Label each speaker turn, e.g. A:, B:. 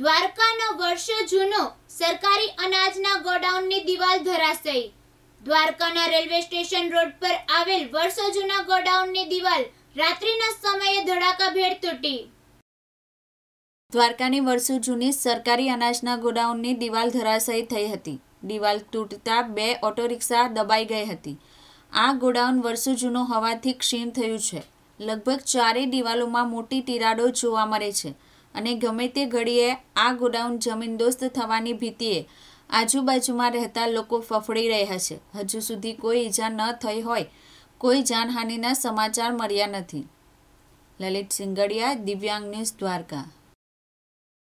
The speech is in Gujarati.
A: દ્વારકાનો વર્ષો જૂનો સરકારી અનાજના ગોડાઉનની દિવાલ ધરાશયી દ્વારકાના રેલવે સ્ટેશન રોડ પર આવેલ વર્ષો જૂના ગોડાઉનની દિવાલ રાત્રિના સમયે ધડાકા ધડાકાભેર તૂટી
B: દ્વારકાની વર્ષો જૂની સરકારી અનાજના ગોડાઉનની દિવાલ ધરાશયી થઈ હતી દિવાલ તૂટતા બે ઓટો રિક્ષા દબાઈ ગઈ હતી આ ગોડાઉન વર્ષો જૂનો હોવાથી ક્ષીણ થયું છે લગભગ ચારેય દિવાલોમાં મોટી તિરાડો જોવા મળે છે અને ગમે તે ઘડીએ આ ગોડાઉન જમીનદોસ્ત થવાની ભીતિએ આજુબાજુમાં રહેતા લોકો ફફડી રહ્યા છે હજુ સુધી કોઈ ઈજા ન થઈ હોય કોઈ જાનહાનિના સમાચાર મળ્યા નથી લલિત સિંગડિયા દિવ્યાંગ ન્યૂઝ દ્વારકા